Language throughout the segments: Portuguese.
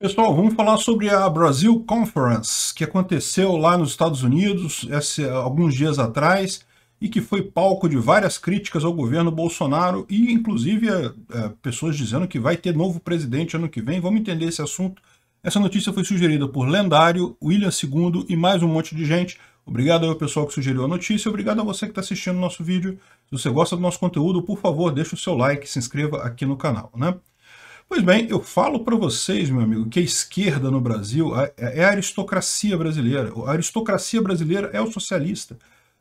Pessoal, vamos falar sobre a Brasil Conference, que aconteceu lá nos Estados Unidos esse, alguns dias atrás e que foi palco de várias críticas ao governo Bolsonaro e, inclusive, é, é, pessoas dizendo que vai ter novo presidente ano que vem. Vamos entender esse assunto. Essa notícia foi sugerida por Lendário, William II e mais um monte de gente. Obrigado ao pessoal que sugeriu a notícia, obrigado a você que está assistindo o nosso vídeo. Se você gosta do nosso conteúdo, por favor, deixe o seu like, se inscreva aqui no canal. Né? Pois bem, eu falo para vocês, meu amigo, que a esquerda no Brasil é, é, é a aristocracia brasileira. A aristocracia brasileira é o socialista.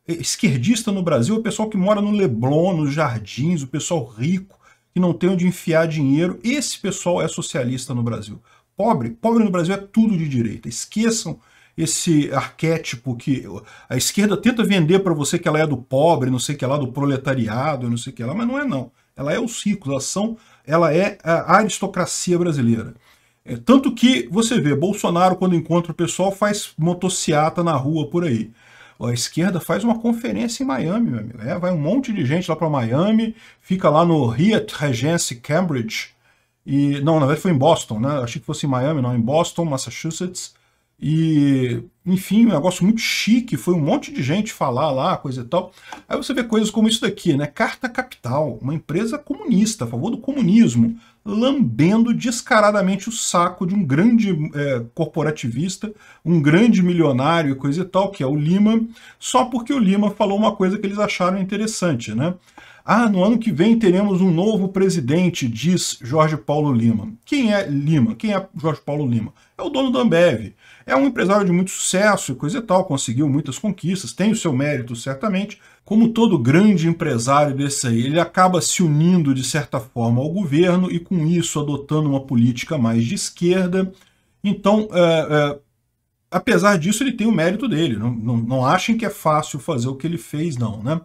Esquerdista no Brasil é o pessoal que mora no Leblon, nos jardins, o pessoal rico, que não tem onde enfiar dinheiro. Esse pessoal é socialista no Brasil. Pobre, pobre no Brasil é tudo de direita. Esqueçam esse arquétipo que a esquerda tenta vender para você que ela é do pobre, não sei que é lá, do proletariado, não sei que lá, mas não é não ela é os ricos, elas são, ela é a aristocracia brasileira. É, tanto que você vê, Bolsonaro, quando encontra o pessoal, faz motociata na rua por aí. A esquerda faz uma conferência em Miami, meu amigo. É, vai um monte de gente lá para Miami, fica lá no Hyatt Regency Cambridge. E, não, na verdade foi em Boston, né? Achei que fosse em Miami, não, em Boston, Massachusetts. E, enfim, um negócio muito chique, foi um monte de gente falar lá, coisa e tal. Aí você vê coisas como isso daqui, né? Carta Capital, uma empresa comunista, a favor do comunismo, lambendo descaradamente o saco de um grande é, corporativista, um grande milionário e coisa e tal, que é o Lima, só porque o Lima falou uma coisa que eles acharam interessante, né? Ah, no ano que vem teremos um novo presidente, diz Jorge Paulo Lima. Quem é Lima? Quem é Jorge Paulo Lima? É o dono da Ambev. É um empresário de muito sucesso e coisa e tal, conseguiu muitas conquistas, tem o seu mérito, certamente. Como todo grande empresário desse aí, ele acaba se unindo, de certa forma, ao governo e, com isso, adotando uma política mais de esquerda. Então, é, é, apesar disso, ele tem o mérito dele. Não, não, não achem que é fácil fazer o que ele fez, não, né?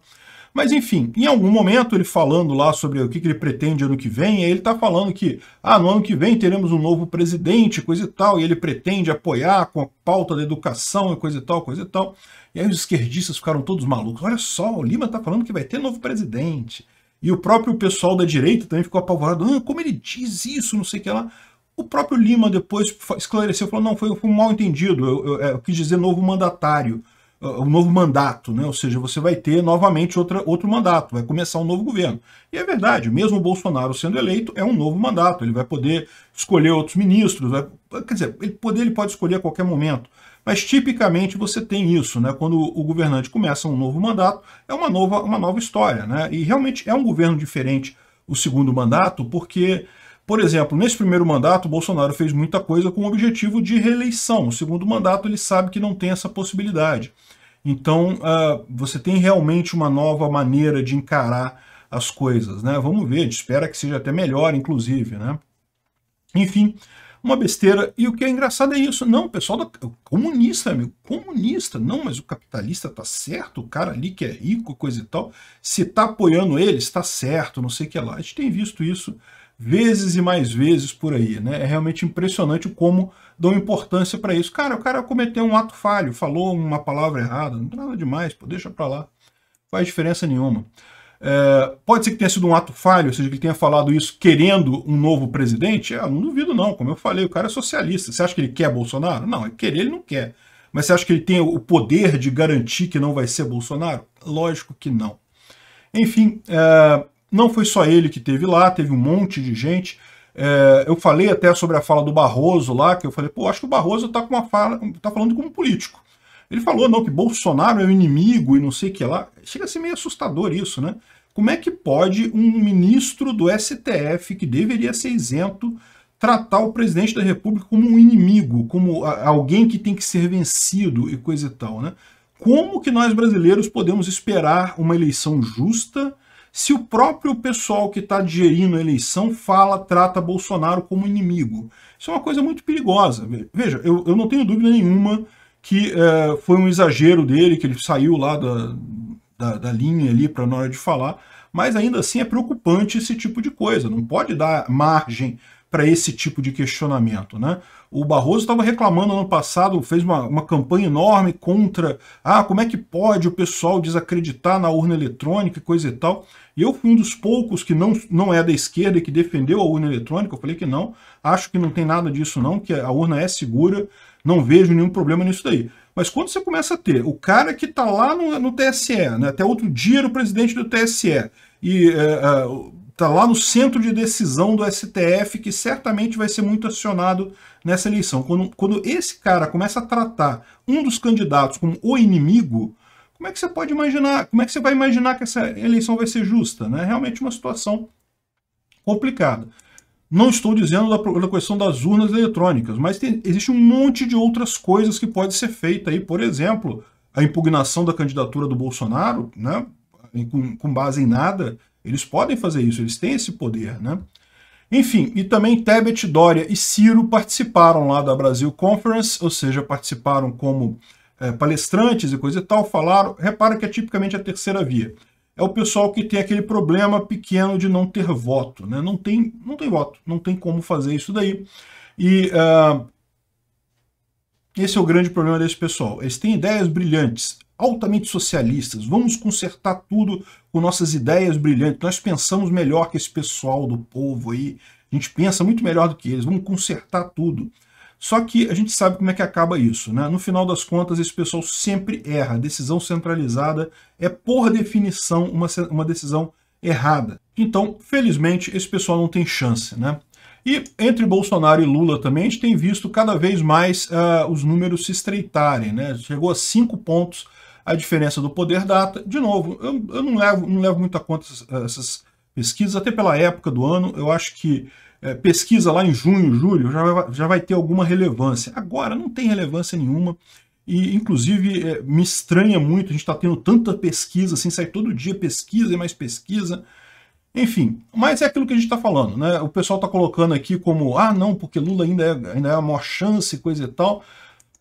Mas enfim, em algum momento ele falando lá sobre o que, que ele pretende ano que vem, ele está falando que ah, no ano que vem teremos um novo presidente, coisa e tal, e ele pretende apoiar com a pauta da educação e coisa e tal, coisa e tal. E aí os esquerdistas ficaram todos malucos. Olha só, o Lima está falando que vai ter novo presidente. E o próprio pessoal da direita também ficou apavorado. Ah, como ele diz isso, não sei o que lá. O próprio Lima depois esclareceu, falou, não, foi, foi mal entendido, eu, eu, eu, é, eu quis dizer novo mandatário um novo mandato, né? ou seja, você vai ter novamente outra, outro mandato, vai começar um novo governo. E é verdade, mesmo o Bolsonaro sendo eleito, é um novo mandato, ele vai poder escolher outros ministros, vai, quer dizer, ele, pode ele pode escolher a qualquer momento, mas tipicamente você tem isso, né? quando o governante começa um novo mandato, é uma nova, uma nova história, né? e realmente é um governo diferente o segundo mandato, porque por exemplo, nesse primeiro mandato, Bolsonaro fez muita coisa com o objetivo de reeleição. No segundo mandato, ele sabe que não tem essa possibilidade. Então, uh, você tem realmente uma nova maneira de encarar as coisas, né? Vamos ver, espera que seja até melhor, inclusive, né? Enfim, uma besteira. E o que é engraçado é isso. Não, o pessoal da... comunista, amigo, comunista. Não, mas o capitalista tá certo, o cara ali que é rico, coisa e tal, se tá apoiando ele, está certo, não sei o que lá. A gente tem visto isso vezes e mais vezes por aí, né? É realmente impressionante como dão importância para isso. Cara, o cara cometeu um ato falho, falou uma palavra errada, não tem nada demais, pô, deixa para lá. faz diferença nenhuma. É, pode ser que tenha sido um ato falho, ou seja, que ele tenha falado isso querendo um novo presidente? Ah, não duvido não, como eu falei, o cara é socialista. Você acha que ele quer Bolsonaro? Não, é querer ele não quer. Mas você acha que ele tem o poder de garantir que não vai ser Bolsonaro? Lógico que não. Enfim, é, não foi só ele que teve lá, teve um monte de gente. É, eu falei até sobre a fala do Barroso lá, que eu falei, pô, acho que o Barroso tá com uma fala, tá falando como político. Ele falou, não, que Bolsonaro é o inimigo e não sei o que lá. Chega a ser meio assustador isso, né? Como é que pode um ministro do STF, que deveria ser isento, tratar o presidente da república como um inimigo, como alguém que tem que ser vencido e coisa e tal, né? Como que nós brasileiros podemos esperar uma eleição justa se o próprio pessoal que está digerindo a eleição fala, trata Bolsonaro como inimigo. Isso é uma coisa muito perigosa. Veja, eu, eu não tenho dúvida nenhuma que é, foi um exagero dele, que ele saiu lá da, da, da linha ali para na hora de falar, mas ainda assim é preocupante esse tipo de coisa. Não pode dar margem para esse tipo de questionamento. Né? O Barroso estava reclamando ano passado, fez uma, uma campanha enorme contra ah, como é que pode o pessoal desacreditar na urna eletrônica e coisa e tal. E eu fui um dos poucos que não, não é da esquerda e que defendeu a urna eletrônica, eu falei que não, acho que não tem nada disso não, que a urna é segura, não vejo nenhum problema nisso daí. Mas quando você começa a ter o cara que está lá no, no TSE, né? até outro dia era o presidente do TSE, e uh, uh, está lá no centro de decisão do STF, que certamente vai ser muito acionado nessa eleição. Quando, quando esse cara começa a tratar um dos candidatos como o inimigo, como é que você pode imaginar, como é que você vai imaginar que essa eleição vai ser justa? Né? É realmente uma situação complicada. Não estou dizendo da, da questão das urnas eletrônicas, mas tem, existe um monte de outras coisas que pode ser feita aí. Por exemplo, a impugnação da candidatura do Bolsonaro, né, com, com base em nada, eles podem fazer isso, eles têm esse poder, né? Enfim, e também Tebet, Dória e Ciro participaram lá da Brasil Conference, ou seja, participaram como é, palestrantes e coisa e tal, falaram. Repara que é tipicamente a terceira via. É o pessoal que tem aquele problema pequeno de não ter voto, né? Não tem, não tem voto, não tem como fazer isso daí. E uh, esse é o grande problema desse pessoal. Eles têm ideias brilhantes, altamente socialistas, vamos consertar tudo com nossas ideias brilhantes, nós pensamos melhor que esse pessoal do povo aí, a gente pensa muito melhor do que eles, vamos consertar tudo. Só que a gente sabe como é que acaba isso, né? No final das contas, esse pessoal sempre erra. A decisão centralizada é, por definição, uma, uma decisão errada. Então, felizmente, esse pessoal não tem chance, né? E entre Bolsonaro e Lula também, a gente tem visto cada vez mais uh, os números se estreitarem, né? Chegou a cinco pontos a diferença do poder data. De novo, eu, eu não, levo, não levo muito a conta essas, pesquisas, até pela época do ano, eu acho que é, pesquisa lá em junho, julho, já vai, já vai ter alguma relevância. Agora, não tem relevância nenhuma. E, inclusive, é, me estranha muito, a gente está tendo tanta pesquisa, assim, sai todo dia pesquisa e mais pesquisa. Enfim, mas é aquilo que a gente está falando, né? O pessoal está colocando aqui como, ah, não, porque Lula ainda é, ainda é a maior chance, coisa e tal.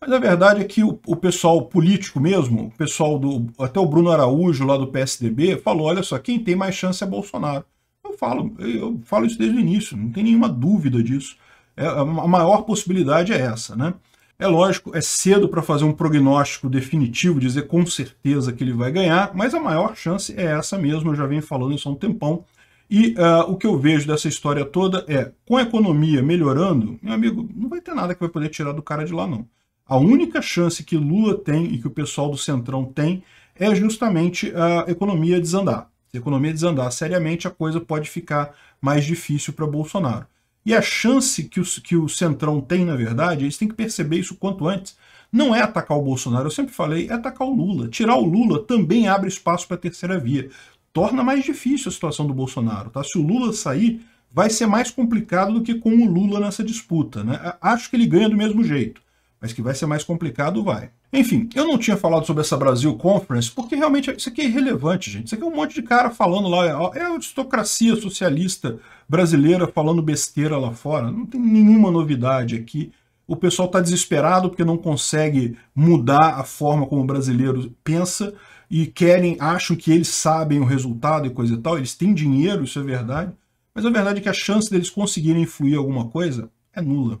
Mas a verdade é que o, o pessoal político mesmo, o pessoal do. Até o Bruno Araújo lá do PSDB falou: olha só, quem tem mais chance é Bolsonaro. Eu falo, eu falo isso desde o início, não tem nenhuma dúvida disso. É, a maior possibilidade é essa, né? É lógico, é cedo para fazer um prognóstico definitivo, dizer com certeza que ele vai ganhar, mas a maior chance é essa mesmo, eu já venho falando isso há um tempão. E uh, o que eu vejo dessa história toda é, com a economia melhorando, meu amigo, não vai ter nada que vai poder tirar do cara de lá, não. A única chance que Lula tem e que o pessoal do Centrão tem é justamente a economia desandar. Se a economia desandar seriamente, a coisa pode ficar mais difícil para Bolsonaro. E a chance que o, que o Centrão tem, na verdade, eles têm que perceber isso quanto antes, não é atacar o Bolsonaro, eu sempre falei, é atacar o Lula. Tirar o Lula também abre espaço para a terceira via. Torna mais difícil a situação do Bolsonaro. Tá? Se o Lula sair, vai ser mais complicado do que com o Lula nessa disputa. Né? Acho que ele ganha do mesmo jeito mas que vai ser mais complicado, vai. Enfim, eu não tinha falado sobre essa Brasil Conference, porque realmente isso aqui é irrelevante, gente. Isso aqui é um monte de cara falando lá, é a aristocracia socialista brasileira falando besteira lá fora. Não tem nenhuma novidade aqui. O pessoal está desesperado porque não consegue mudar a forma como o brasileiro pensa e querem, acham que eles sabem o resultado e coisa e tal. Eles têm dinheiro, isso é verdade. Mas a verdade é que a chance deles conseguirem influir alguma coisa é nula.